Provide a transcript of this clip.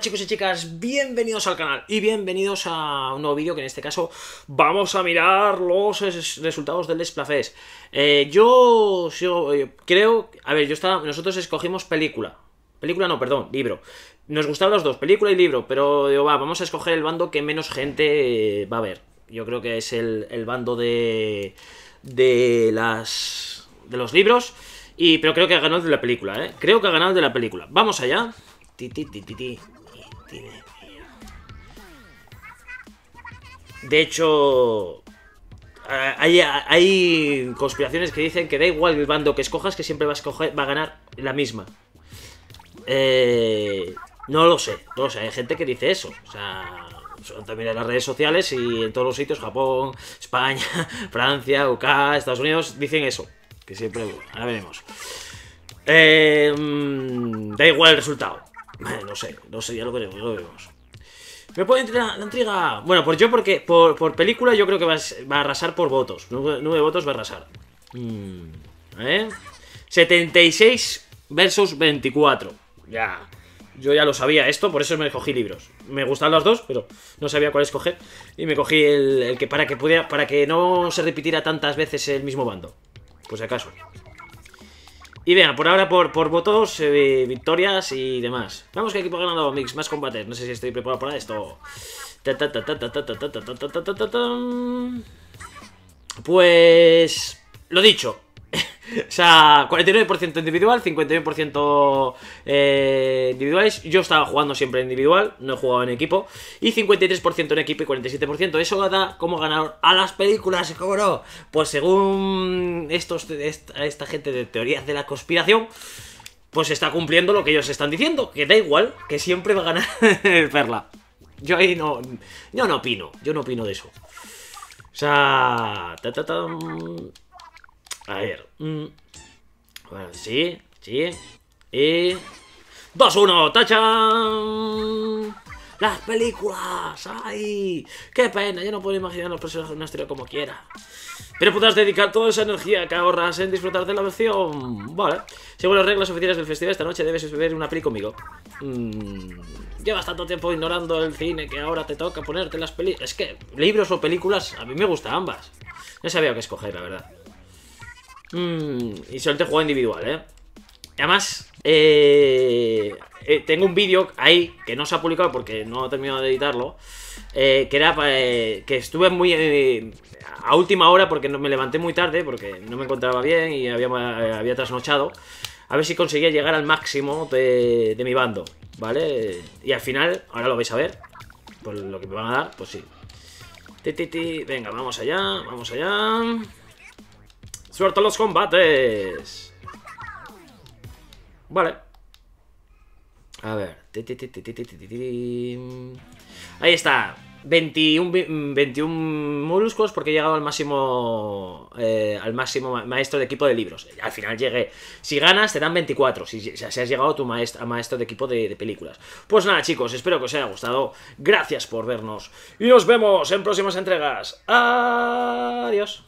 chicos y chicas, bienvenidos al canal y bienvenidos a un nuevo vídeo que en este caso vamos a mirar los resultados del Desplafés. Eh, yo, eh, creo, a ver, yo estaba, nosotros escogimos película, película no, perdón, libro. Nos gustaban los dos, película y libro, pero va, vamos a escoger el bando que menos gente eh, va a ver. Yo creo que es el, bando de, de, las, de los libros, y, pero creo que ha ganado de la película, Creo que ha ganado de la película. Vamos allá. Ti, de hecho, hay, conspiraciones que dicen que da igual el bando que escojas, que siempre va a, ganar la misma. Eh, no lo sé, no hay gente que dice eso. O sea, también en las redes sociales y en todos los sitios, Japón, España, Francia, UK, Estados Unidos, dicen eso. Que siempre, ahora veremos. Eh, mm, da igual el resultado no sé, no sé, ya lo veremos, ya lo veremos. Me puede entrar la intriga. Bueno, pues yo porque por, película yo creo que va a, arrasar por votos. Nueve votos va a arrasar. 76 mm, versus 24. Ya. Yo ya lo sabía esto, por eso me cogí libros. Me gustan los dos, pero no sabía cuál escoger. Y me cogí el, que para que pudiera. Para que no se repitiera tantas veces el mismo bando. Pues acaso. Y venga, por ahora por, por votos, victorias y demás. Vamos que equipo ganado Mix, más combates. No sé si estoy preparado para esto. Pues... Lo dicho, o sea, 49% individual, 51% eh, individuales. Yo estaba jugando siempre individual, no he jugado en equipo. Y 53% en equipo y 47%. Eso da como ganador a las películas, ¿cómo no? Pues según estos, esta, gente de teorías de la conspiración, pues está cumpliendo lo que ellos están diciendo. Que da igual, que siempre va a ganar el Perla. Yo ahí no, yo no opino, yo no opino de eso. O sea... Mm. A ver. Mm, sí, sí. Y... 2-1, tachan. Las películas, ay. Qué pena, yo no puedo imaginar los personajes de una historia como quiera. Pero podrás dedicar toda esa energía que ahorras en disfrutar de la versión. Vale. Según las reglas oficiales del festival, esta noche debes ver un peli conmigo. Mm, llevas tanto tiempo ignorando el cine que ahora te toca ponerte las películas. Es que libros o películas, a mí me gustan ambas. No sabía qué escoger, la verdad. Mm, y solamente juego individual, ¿eh? además, eh, eh, tengo un vídeo ahí que no se ha publicado porque no he terminado de editarlo. Eh, que era que estuve muy a última hora porque no, me levanté muy tarde porque no me encontraba bien y había, había trasnochado. A ver si conseguía llegar al máximo de, mi bando, ¿vale? Y al final, ahora lo vais a ver, por pues lo que me van a dar, pues sí. Venga, vamos allá, vamos allá en los combates! Vale. A ver. Ahí está. 21, 21 mm, moluscos porque he llegado al máximo eh, al máximo maestro de equipo de libros. Al final llegué. Si ganas, te dan 24. Si, has llegado a tu maestro, maestro de equipo de películas. Pues nada, chicos, espero que os haya gustado. Gracias por vernos. Y nos vemos en próximas entregas. Adiós.